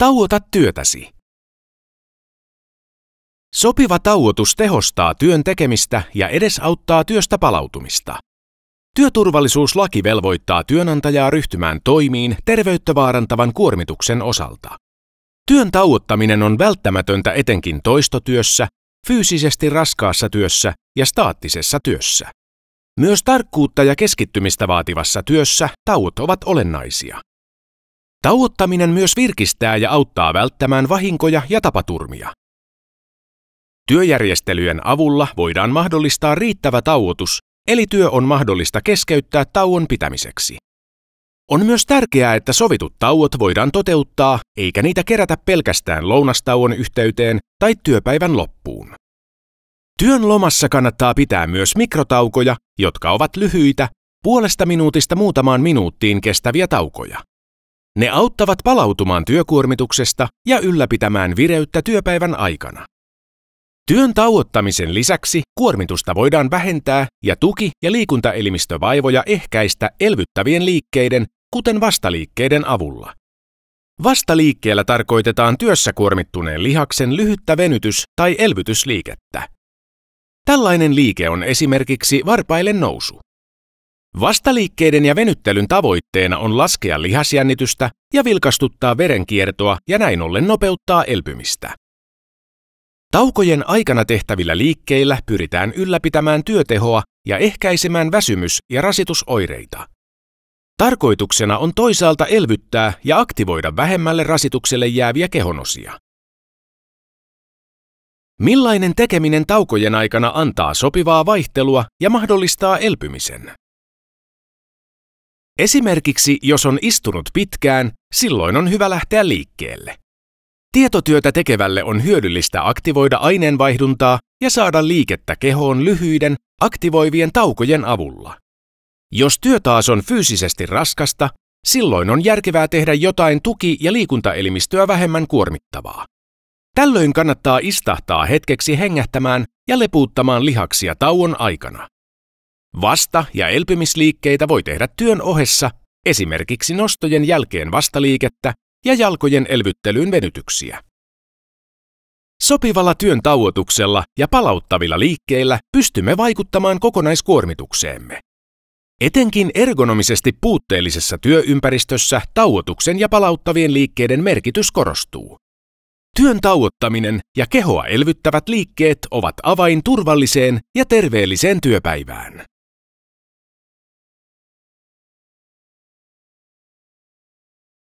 Tauota työtäsi. Sopiva tauotus tehostaa työn tekemistä ja edesauttaa työstä palautumista. Työturvallisuuslaki velvoittaa työnantajaa ryhtymään toimiin terveyttä vaarantavan kuormituksen osalta. Työn tauottaminen on välttämätöntä etenkin toistotyössä, fyysisesti raskaassa työssä ja staattisessa työssä. Myös tarkkuutta ja keskittymistä vaativassa työssä tauot ovat olennaisia. Tauottaminen myös virkistää ja auttaa välttämään vahinkoja ja tapaturmia. Työjärjestelyjen avulla voidaan mahdollistaa riittävä tauotus, eli työ on mahdollista keskeyttää tauon pitämiseksi. On myös tärkeää, että sovitut tauot voidaan toteuttaa, eikä niitä kerätä pelkästään lounastauon yhteyteen tai työpäivän loppuun. Työn lomassa kannattaa pitää myös mikrotaukoja, jotka ovat lyhyitä, puolesta minuutista muutamaan minuuttiin kestäviä taukoja. Ne auttavat palautumaan työkuormituksesta ja ylläpitämään vireyttä työpäivän aikana. Työn tauottamisen lisäksi kuormitusta voidaan vähentää ja tuki- ja liikuntaelimistövaivoja ehkäistä elvyttävien liikkeiden, kuten vastaliikkeiden avulla. Vastaliikkeellä tarkoitetaan työssä kuormittuneen lihaksen lyhyttä venytys- tai elvytysliikettä. Tällainen liike on esimerkiksi varpaille nousu. Vastaliikkeiden ja venyttelyn tavoitteena on laskea lihasjännitystä ja vilkastuttaa verenkiertoa ja näin ollen nopeuttaa elpymistä. Taukojen aikana tehtävillä liikkeillä pyritään ylläpitämään työtehoa ja ehkäisemään väsymys- ja rasitusoireita. Tarkoituksena on toisaalta elvyttää ja aktivoida vähemmälle rasitukselle jääviä kehonosia. Millainen tekeminen taukojen aikana antaa sopivaa vaihtelua ja mahdollistaa elpymisen? Esimerkiksi jos on istunut pitkään, silloin on hyvä lähteä liikkeelle. Tietotyötä tekevälle on hyödyllistä aktivoida aineenvaihduntaa ja saada liikettä kehoon lyhyiden, aktivoivien taukojen avulla. Jos työ taas on fyysisesti raskasta, silloin on järkevää tehdä jotain tuki- ja liikuntaelimistöä vähemmän kuormittavaa. Tällöin kannattaa istahtaa hetkeksi hengähtämään ja lepuuttamaan lihaksia tauon aikana. Vasta- ja elpymisliikkeitä voi tehdä työn ohessa, esimerkiksi nostojen jälkeen vastaliikettä ja jalkojen elvyttelyyn venytyksiä. Sopivalla työn tauotuksella ja palauttavilla liikkeillä pystymme vaikuttamaan kokonaiskuormitukseemme. Etenkin ergonomisesti puutteellisessa työympäristössä tauotuksen ja palauttavien liikkeiden merkitys korostuu. Työn tauottaminen ja kehoa elvyttävät liikkeet ovat avain turvalliseen ja terveelliseen työpäivään.